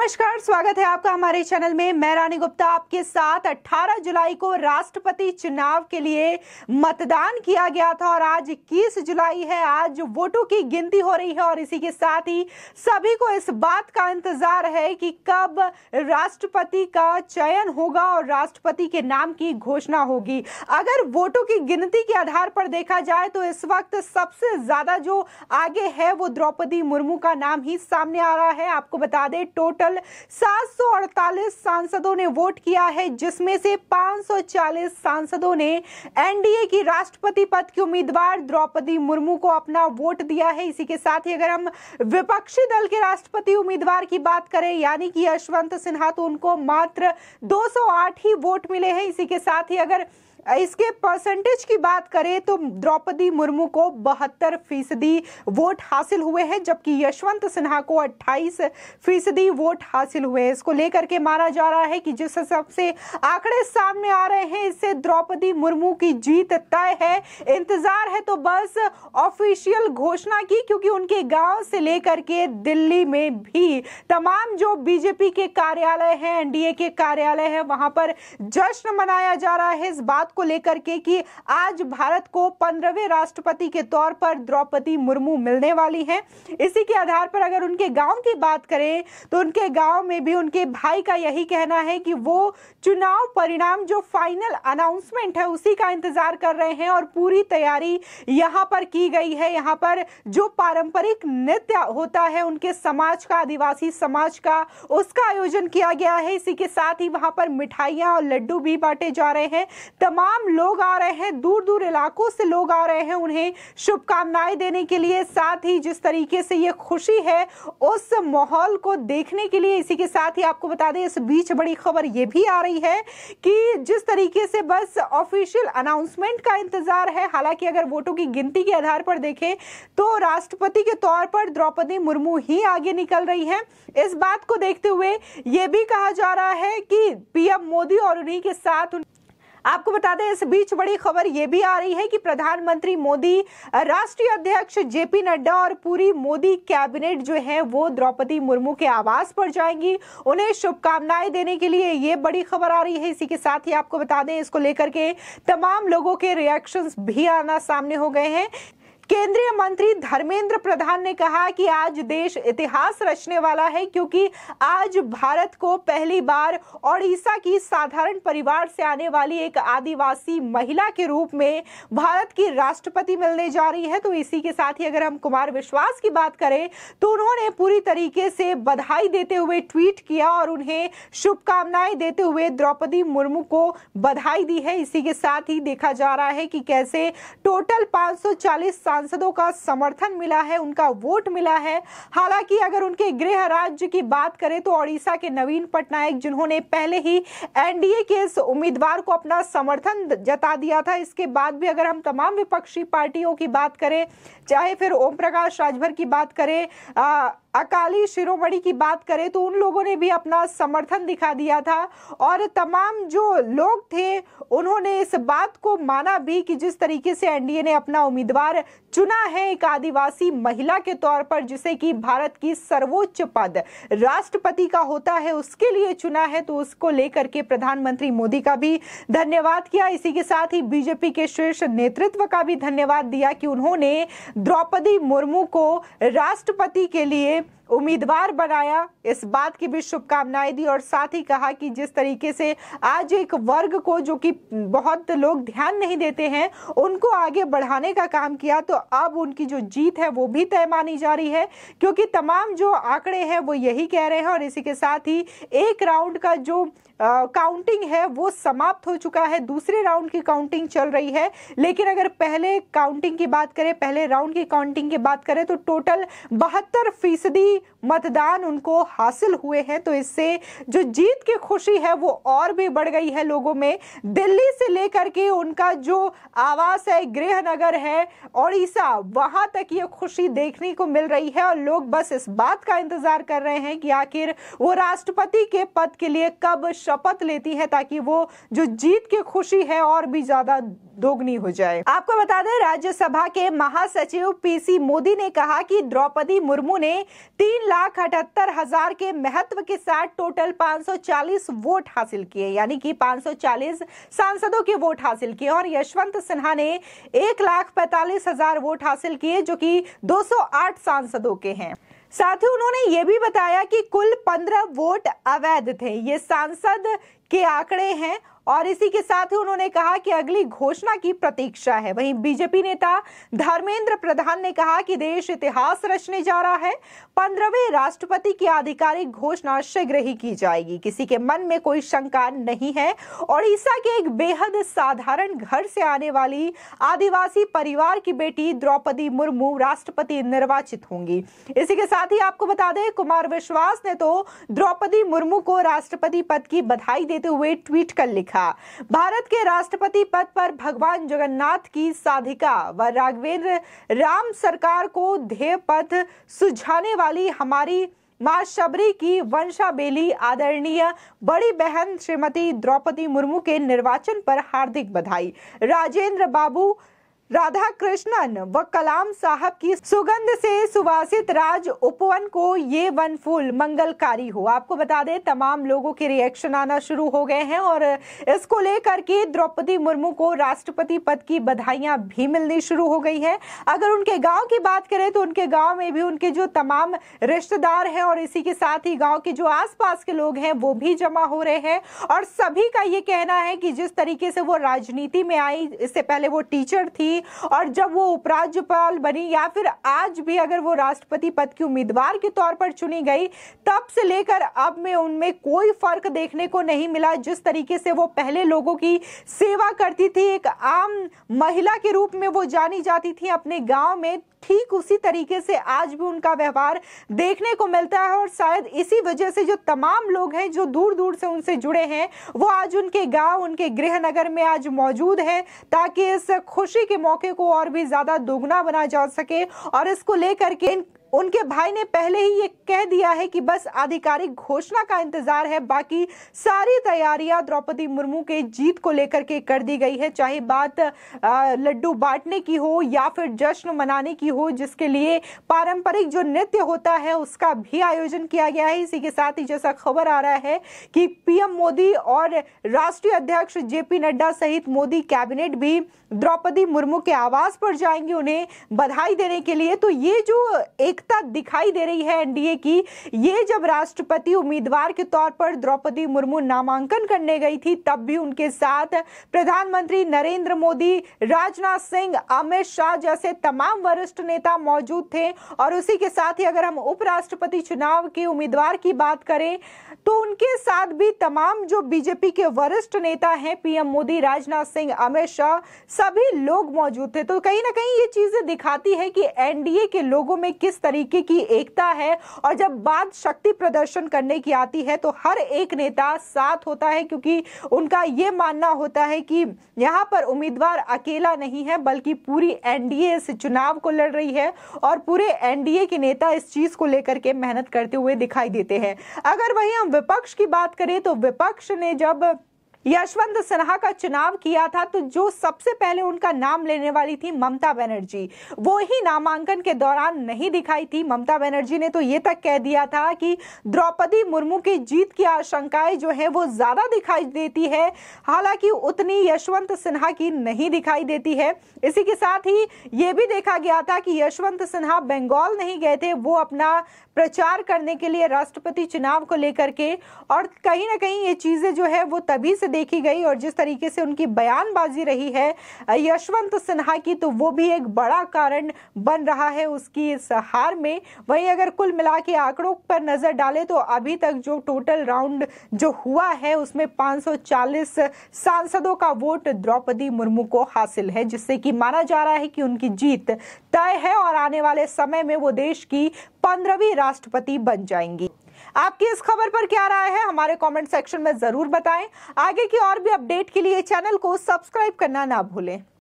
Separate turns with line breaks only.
नमस्कार स्वागत है आपका हमारे चैनल में मैं रानी गुप्ता आपके साथ 18 जुलाई को राष्ट्रपति चुनाव के लिए मतदान किया गया था और आज 21 जुलाई है आज वोटों की गिनती हो रही है और इसी के साथ ही सभी को इस बात का इंतजार है कि कब राष्ट्रपति का चयन होगा और राष्ट्रपति के नाम की घोषणा होगी अगर वोटों की गिनती के आधार पर देखा जाए तो इस वक्त सबसे ज्यादा जो आगे है वो द्रौपदी मुर्मू का नाम ही सामने आ रहा है आपको बता दें टोटल टोटल 748 सांसदों ने वोट किया है जिसमें से 540 सांसदों ने एनडीए की राष्ट्रपति पद की उम्मीदवार द्रौपदी मुर्मू को अपना वोट दिया है इसी के साथ ही अगर हम विपक्षी दल के राष्ट्रपति उम्मीदवार की बात करें यानी कि यशवंत सिन्हा तो उनको मात्र 208 ही वोट मिले हैं इसी के साथ ही अगर इसके परसेंटेज की बात करें तो द्रौपदी मुर्मू को बहत्तर फीसदी वोट हासिल हुए हैं जबकि यशवंत सिन्हा को 28 फीसदी वोट हासिल हुए हैं इसको लेकर के माना जा रहा है कि जिस हिसाब से आंकड़े सामने आ रहे हैं इससे द्रौपदी मुर्मू की जीत तय है इंतजार है तो बस ऑफिशियल घोषणा की क्योंकि उनके गांव से लेकर के दिल्ली में भी तमाम जो बीजेपी के कार्यालय है एनडीए के कार्यालय है वहां पर जश्न मनाया जा रहा है इस बात बात को लेकर के कि आज भारत को पंद्रहवें राष्ट्रपति के तौर पर द्रौपदी मुर्मू मिलने वाली हैं इसी के आधार पर अगर उनके गांव की बात करें तो उनके गांव में भी उनके भाई का यही कहना है कि वो चुनाव परिणाम जो फाइनल अनाउंसमेंट है उसी का इंतजार कर रहे हैं और पूरी तैयारी यहाँ पर की गई है यहाँ पर जो पारंपरिक नृत्य होता है उनके समाज का आदिवासी समाज का उसका आयोजन किया गया है इसी के साथ ही वहां पर मिठाइयाँ और लड्डू भी बांटे जा रहे हैं तमाम तमाम लोग आ रहे हैं दूर दूर इलाकों से लोग आ रहे हैं उन्हें शुभकामनाएं देने के लिए साथ ही जिस तरीके से ये खुशी है उस माहौल को देखने के लिए इसी के साथ ही आपको बता दें इस बीच बड़ी खबर ये भी आ रही है कि जिस तरीके से बस ऑफिशियल अनाउंसमेंट का इंतजार है हालांकि अगर वोटों की गिनती के आधार पर देखें तो राष्ट्रपति के तौर पर द्रौपदी मुर्मू ही आगे निकल रही है इस बात को देखते हुए ये भी कहा जा रहा है कि पीएम मोदी और उन्हीं के साथ आपको बता दें इस बीच बड़ी खबर यह भी आ रही है कि प्रधानमंत्री मोदी राष्ट्रीय अध्यक्ष जेपी नड्डा और पूरी मोदी कैबिनेट जो है वो द्रौपदी मुर्मू के आवास पर जाएंगी उन्हें शुभकामनाएं देने के लिए ये बड़ी खबर आ रही है इसी के साथ ही आपको बता दें इसको लेकर के तमाम लोगों के रिएक्शंस भी आना सामने हो गए हैं केंद्रीय मंत्री धर्मेंद्र प्रधान ने कहा कि आज देश इतिहास रचने वाला है क्योंकि आज भारत को पहली बार ओडिशा की साधारण परिवार से आने वाली एक आदिवासी महिला के रूप में भारत की राष्ट्रपति मिलने जा रही है तो इसी के साथ ही अगर हम कुमार विश्वास की बात करें तो उन्होंने पूरी तरीके से बधाई देते हुए ट्वीट किया और उन्हें शुभकामनाएं देते हुए द्रौपदी मुर्मू को बधाई दी है इसी के साथ ही देखा जा रहा है कि कैसे टोटल पांच सौ सांसदों का समर्थन मिला है उनका वोट मिला है हालांकि अगर उनके गृह राज्य की बात करें तो ओडिशा के नवीन पटनायक जिन्होंने पहले ही एनडीए के इस उम्मीदवार को अपना समर्थन जता दिया था इसके बाद भी अगर हम तमाम विपक्षी पार्टियों की बात करें चाहे फिर ओम प्रकाश राजभर की बात करें अकाली शिरोमणि की बात करें तो उन लोगों ने भी अपना समर्थन दिखा दिया था और तमाम जो लोग थे उन्होंने इस बात को माना भी कि जिस तरीके से एनडीए ने अपना उम्मीदवार चुना है एक आदिवासी महिला के तौर पर जिसे कि भारत की सर्वोच्च पद राष्ट्रपति का होता है उसके लिए चुना है तो उसको लेकर के प्रधानमंत्री मोदी का भी धन्यवाद किया इसी के साथ ही बीजेपी के शीर्ष नेतृत्व का भी धन्यवाद दिया कि उन्होंने द्रौपदी मुर्मू को राष्ट्रपति के लिए subscribe उम्मीदवार बनाया इस बात की भी शुभकामनाएं दी और साथ ही कहा कि जिस तरीके से आज एक वर्ग को जो कि बहुत लोग ध्यान नहीं देते हैं उनको आगे बढ़ाने का काम किया तो अब उनकी जो जीत है वो भी तय मानी जा रही है क्योंकि तमाम जो आंकड़े हैं वो यही कह रहे हैं और इसी के साथ ही एक राउंड का जो काउंटिंग है वो समाप्त हो चुका है दूसरे राउंड की काउंटिंग चल रही है लेकिन अगर पहले काउंटिंग की बात करें पहले राउंड की काउंटिंग की बात करें तो टोटल बहत्तर फीसदी मतदान उनको हासिल हुए हैं तो इससे जो जीत की खुशी है वो और भी बढ़ गई है लोगों में दिल्ली से लेकर के उनका जो आवास है गृहनगर है ओडिशा वहाँ तक ये खुशी देखने को मिल रही है और लोग बस इस बात का इंतज़ार कर रहे हैं कि आखिर वो राष्ट्रपति के पद के लिए कब शपथ लेती है ताकि वो जो जीत की खुशी है और भी ज़्यादा दोगुनी हो जाए आपको बता दें राज्यसभा के महासचिव पीसी मोदी ने कहा कि द्रौपदी मुर्मू ने तीन तीन लाख अठहत्तर हजार के महत्व के साथ टोटल 540 वोट हासिल किए यानी कि 540 सांसदों के वोट हासिल किए और यशवंत सिन्हा ने एक लाख पैतालीस हजार वोट हासिल किए जो कि 208 सांसदों के हैं साथ ही उन्होंने ये भी बताया कि कुल पंद्रह वोट अवैध थे ये सांसद के आंकड़े हैं और इसी के साथ ही उन्होंने कहा कि अगली घोषणा की प्रतीक्षा है वहीं बीजेपी नेता धर्मेंद्र प्रधान ने कहा कि देश इतिहास रचने जा रहा है पंद्रहवें राष्ट्रपति की आधिकारिक घोषणा शीघ्र ही की जाएगी किसी के मन में कोई शंका नहीं है ओडिशा के एक बेहद साधारण घर से आने वाली आदिवासी परिवार की बेटी द्रौपदी मुर्मू राष्ट्रपति निर्वाचित होंगी इसी के साथ ही आपको बता दें कुमार विश्वास ने तो द्रौपदी मुर्मू को राष्ट्रपति पद की बधाई देते हुए ट्वीट कर लिखा था भारत के राष्ट्रपति पद पर भगवान जगन्नाथ की साधिका व राघवेंद्र राम सरकार को ध्येय पथ सुझाने वाली हमारी माँ शबरी की वंशा बेली आदरणीय बड़ी बहन श्रीमती द्रौपदी मुर्मू के निर्वाचन पर हार्दिक बधाई राजेंद्र बाबू राधा कृष्णन व कलाम साहब की सुगंध से सुवासित राज उपवन को ये वन फूल मंगलकारी हो आपको बता दें तमाम लोगों के रिएक्शन आना शुरू हो गए हैं और इसको लेकर के द्रौपदी मुर्मू को राष्ट्रपति पद की बधाइयां भी मिलनी शुरू हो गई है अगर उनके गांव की बात करें तो उनके गांव में भी उनके जो तमाम रिश्तेदार हैं और इसी के साथ ही गाँव के जो आस के लोग हैं वो भी जमा हो रहे हैं और सभी का ये कहना है कि जिस तरीके से वो राजनीति में आई इससे पहले वो टीचर थी थी और जब वो उपराज्यपाल बनी या फिर आज भी अगर वो राष्ट्रपति पद की उम्मीदवार के तौर पर चुनी गई तब से लेकर अब में उनमें कोई फर्क देखने को नहीं मिला जिस तरीके से वो पहले लोगों की सेवा करती थी एक आम महिला के रूप में वो जानी जाती थी अपने गांव में ठीक उसी तरीके से आज भी उनका व्यवहार देखने को मिलता है और शायद इसी वजह से जो तमाम लोग हैं जो दूर दूर से उनसे जुड़े हैं वो आज उनके गांव उनके गृह नगर में आज मौजूद हैं ताकि इस खुशी के मौके को और भी ज़्यादा दोगुना बना जा सके और इसको लेकर के उनके भाई ने पहले ही ये कह दिया है कि बस आधिकारिक घोषणा का इंतजार है बाकी सारी तैयारियां द्रौपदी मुर्मू के जीत को लेकर के कर दी गई है चाहे बात लड्डू बांटने की हो या फिर जश्न मनाने की हो जिसके लिए पारंपरिक जो नृत्य होता है उसका भी आयोजन किया गया है इसी के साथ ही जैसा खबर आ रहा है कि पीएम मोदी और राष्ट्रीय अध्यक्ष जेपी नड्डा सहित मोदी कैबिनेट भी द्रौपदी मुर्मू के आवास पर जाएंगे उन्हें बधाई देने के लिए तो ये जो एक एकता दिखाई दे रही है एनडीए की ये जब राष्ट्रपति उम्मीदवार के तौर पर द्रौपदी मुर्मू नामांकन करने गई थी तब भी उनके साथ प्रधानमंत्री नरेंद्र मोदी राजनाथ सिंह अमित शाह जैसे तमाम वरिष्ठ नेता मौजूद थे और उसी के साथ ही अगर हम उपराष्ट्रपति चुनाव के उम्मीदवार की बात करें तो उनके साथ भी तमाम जो बीजेपी के वरिष्ठ नेता हैं पीएम मोदी राजनाथ सिंह अमित शाह सभी लोग मौजूद थे तो कहीं ना कहीं ये चीजें दिखाती है कि एनडीए के लोगों में किस तरह तरीके की एकता है और जब बात शक्ति प्रदर्शन करने की आती है तो हर एक नेता साथ होता है क्योंकि उनका ये मानना होता है कि यहाँ पर उम्मीदवार अकेला नहीं है बल्कि पूरी एनडीए इस चुनाव को लड़ रही है और पूरे एनडीए के नेता इस चीज को लेकर के मेहनत करते हुए दिखाई देते हैं अगर वही हम विपक्ष की बात करें तो विपक्ष ने जब यशवंत सिन्हा का चुनाव किया था तो जो सबसे पहले उनका नाम लेने वाली थी ममता बनर्जी वो ही नामांकन के दौरान नहीं दिखाई थी ममता बनर्जी ने तो ये तक कह दिया था कि द्रौपदी मुर्मू की जीत की आशंकाएं जो है वो ज्यादा दिखाई देती है हालांकि उतनी यशवंत सिन्हा की नहीं दिखाई देती है इसी के साथ ही ये भी देखा गया था कि यशवंत सिन्हा बंगाल नहीं गए थे वो अपना प्रचार करने के लिए राष्ट्रपति चुनाव को लेकर के और कहीं ना कहीं ये चीजें जो है वो तभी से देखी गई और जिस तरीके से उनकी बयानबाजी रही है यशवंत सिन्हा की तो वो भी एक बड़ा कारण बन रहा है उसकी इस हार में वहीं अगर कुल मिला के आंकड़ों पर नजर डाले तो अभी तक जो टोटल राउंड जो हुआ है उसमें 540 सांसदों का वोट द्रौपदी मुर्मू को हासिल है जिससे कि माना जा रहा है कि उनकी जीत तय है और आने वाले समय में वो देश की पंद्रहवीं राष्ट्रपति बन जाएंगी आपकी इस खबर पर क्या राय है हमारे कमेंट सेक्शन में जरूर बताएं आगे की और भी अपडेट के लिए चैनल को सब्सक्राइब करना ना भूलें